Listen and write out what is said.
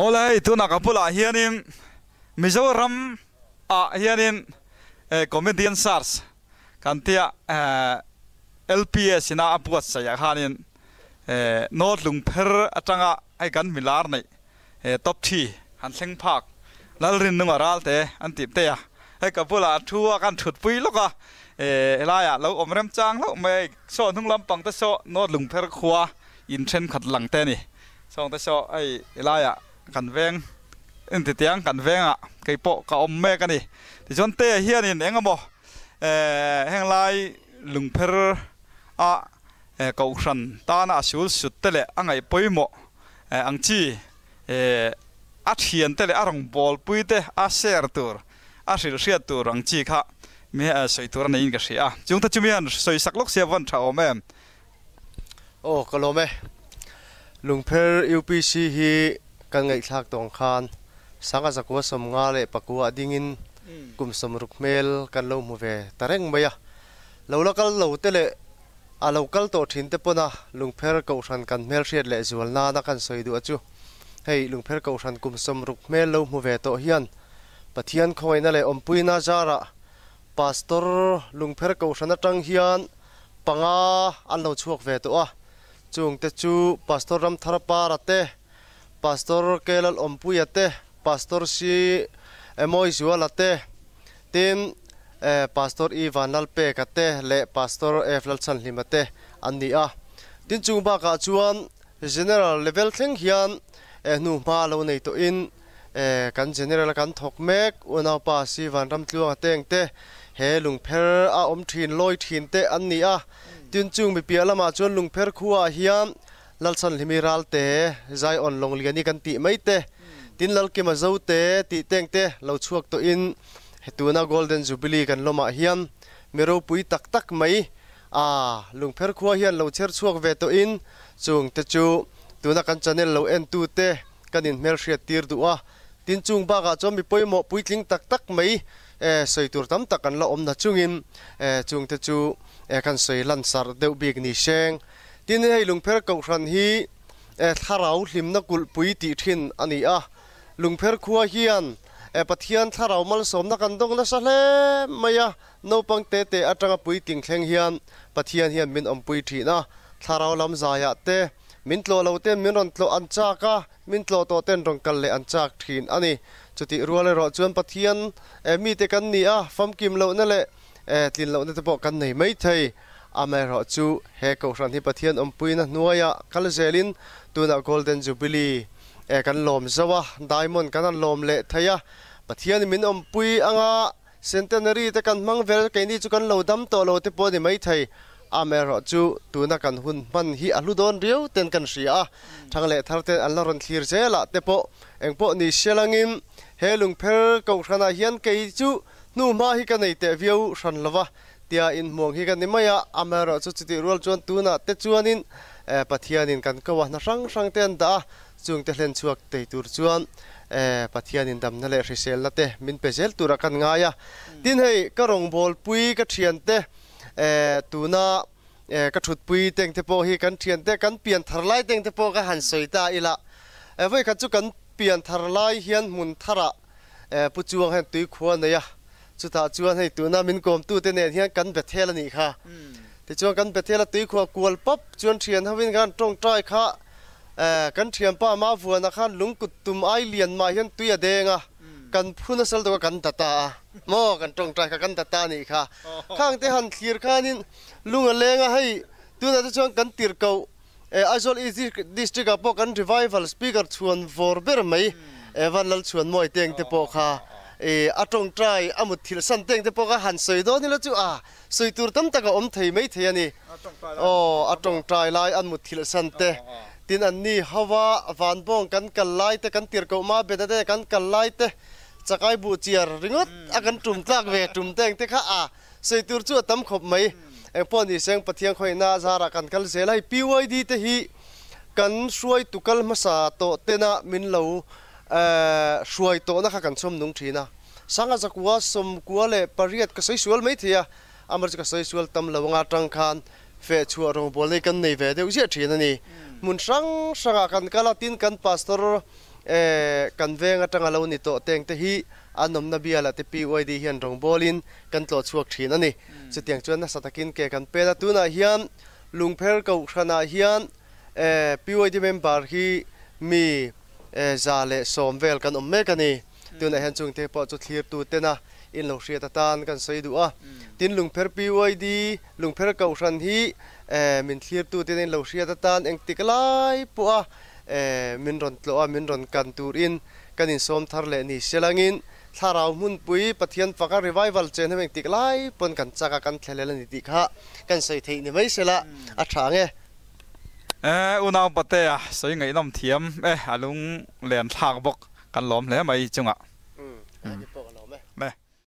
โอ้เลยตัวนักบุลาเฮียนิมมิจวรมอ่ะเฮียนินเอ่อคอมเมดี้นซาร์สกันที่เอ่อ LPS นะอปวดสยาขานินเอ่อโนดลุงเพรอจังอ่ะไอ้กันมิลาร์นี่เอ่อท็อปทีฮันเซ็งพักลาลรินนึงว่ารัลเตอันติดเตะไอ้กับพบุลาทั่วกันถุดปุยแล้วก็เอ่อลาอ่ะเราอมเริ่มจังแล้วไม่โซนทุ่งลำปังตะโซโนดลุงเพร์ขัวอินเทรนขัดหลังเตนี่สองตะโซไอ้ไรอ่ะ kan veng in ti tiang kan venga kai po ka om me kani ti chon te hian in engamo eh heng lai lungpher a à, e ờ, kau hran ta na asul sut tele angai poimo ang chi e ờ, a thian tele arong à bol puite a à ser tur a sil sia tur ang chi kha me a ờ, soi tur na in ka sia chung ta chumian soi sak lok sia van tha om em o kalome lungpher upc hi kan ngai thak tong khan sanga zakwa som nga le pakua dingin hmm. kum som rukmel kan lo mu ve tareng maya lo lakal lo te le a lokal to thin te pona lungpher ko ran kan mel hriat le zual na na kan soi du achu hei lungpher ko ran kum som rukmel lo mu ve to hian pathian khoina le ompuina zara pastor lungpher ko ran atang hian panga an lo chuak ve to a chung te chu pastor ram para te pastor kelal ompui ate pastor si emoi zual ate tin eh, pastor ivan lal pe kate le pastor eflal chan hlimate ani a tin chung ba ka chuan general level thleng hian eh, nu ma lo nei to in eh, kan general kan thok mek una pa si van ram tluang ateng te he lung pher a om thin loi thin te an a mm. tin chung mi pia lama chuan lung pher khuwa hian lalsan himiral te zai on long liani kan ti mai te tin lal ki ma zo te ti teng te lo chuak to in hetuna golden jubilee kan loma hian mero pui tak tak mai a lung pher khuwa hian lo cher chuak ve to in chung te chu tuna kan channel lo en tu te kan in mel hriat tir du tin chung ba ga chomi poimo pui tling tak tak mai e soi tur tam tak kan la om na chungin e chung te chu e kan soi lan sar deuh bik ni seng ทีนี้ให้ลุงเพรกงสันฮีเอทาราวลิมนกุลปุยติทินอันนี้อ่ะลุงเพรคัวเฮียนเอปเทียนทาราวมัสมนักันตงละสะเลมายะโนปังเตเตอัตรังปุยติงเทงเฮียนปเทียนเฮียนมินอมปุยทีนะทาราวลำจายะเตมินโลเราเตมินรอนโลอันจากะมินโลโตเต้นรงกันเลอันจากทีนอันนี้จุติรัวเลยรอจวนปเทียนเอมีเตกันนี่อ่ะฟัมกิมเรานั่นแหละเอตินเราเนี่ยจะบอกกันไหนไม่ใชย amai ro chu he ko ran hi pathian om puina nuaya kal zelin tuna golden jubilee e kan lom zawa diamond kan lom le thaya pathian min om pui anga centenary te kan mang vel ke ni chu kan lo dam to lo te po ni mai thai amai ro chu tuna kan hun man hi alu don riau ten kan ria thang le thar ten alla ron thlir je la te po eng po ni selangin he lung phel ko hrana hian ke chu nu ma hi ka nei te viau ran lova tia in muang hi kan ni mai a amero chu chiti rual chuan tuna te chuanin e pathianin kan kawa na rang rang ten da chung te hlen chuak te tur chuan e pathianin damna le hrisel na te min pezel tura kan ngaya hmm. tin hei Karong bol pui ka thian te e tuna e ka thut pui teng te po hi kan thian te kan pian thar lai teng te po ka han soita ila e voi ka chu kan pian thar lai hian mun thara ah, e pu chuang han tui khuan ya สุดท้ายชวนให้ตัวน้ามินกรมตัวเตนเนี่ยกันเ็ดเทลนี่ค่ะ แต่ชวนกันเ็ดเทลตีขวกวลปั๊บชวนเทียนทวินกันตรงจอยค่ะเอ่อกันเทียนป้ามาฟัวนะคะลุงกุดตุมไอเลียนมาเห็นตุยเด้งอ่ะ กันพูนสัลตัวกันตาตาโมกันตรงใจกันตาตานี่ค่ะข้างเตหันคลีร์ข้านินลุงเลงะให้ตัวนั้นจะชวนกันตีรเกาเออไอโซลอีซีดิสตริกอ่ะพอกันรีไวฟ์ลสปีกเกอร์ชวนฟอร์เบอร์ไหมเอวันลชวนมวยเตียงเตปอค่ะ e atong à, trai amut thil san teng te poka han soi do ni la chu a soi tur tam taka om thei mai thei ani o atong trai lai an mut thil san te ờ, ờ, ờ. tin an ni hawa van bong kan kal lai te kan tir ko ma be te kan kal lai te chakai bu chiar ringot akan ừ. à, tum tlak ve tum teng te kha a à, soi tur chu tam khop mai ừ. e pon ni seng pathiang khoi na zara kan kal zelai pyd te hi kan suai tukal masa to tena min lo shuai to na kha kan som nung thina sanga zakwa som kuale pariat ka sai sual mai thia cái ka sai sual tam lawanga tang khan chùa chu rong bol nei này về ve de usia thina ni hmm. sáng sáng sanga kan kala tin kan pastor e kan venga tanga lo ni to teng te hi anom na bia la hiện rồng oi lin hian tổ bolin kan tlo chuak thin ani hmm. chu tiang chuan na satakin ke kan pela tu na hian lungpher ko khana hian e pi oi di member hi mi เอจาเลสอมเวลกันอมเมกันนี่ตัวนายฮนจุงเทปอจุดเทียบตัวเตนะอินลงเสียตตานกันใส่ดูอ่ะตินลุงเพลปีไว้ดีลุงเพลเก่าชันฮีเอ่อมินเทียบตัวเตนลงเสียตตานเองติกลายปัวเอ่อมินรอนตัวมินรอนกันตูริน กันอินสอมทาร์เลนี่เชลังอิน ถ้าเรามุ่นปุยปะเทียนฟังรีไววัลเจนให้เองติกลายปนกันจักกันเทเลนติกฮะกันใส่ทีนี่ไม่เสละอัตรางเอเอออุณาปะเตะสวยไงน้ำเทียมเออลุงเลียนทางบกกันล้อมเลยไม่จังอ่ะ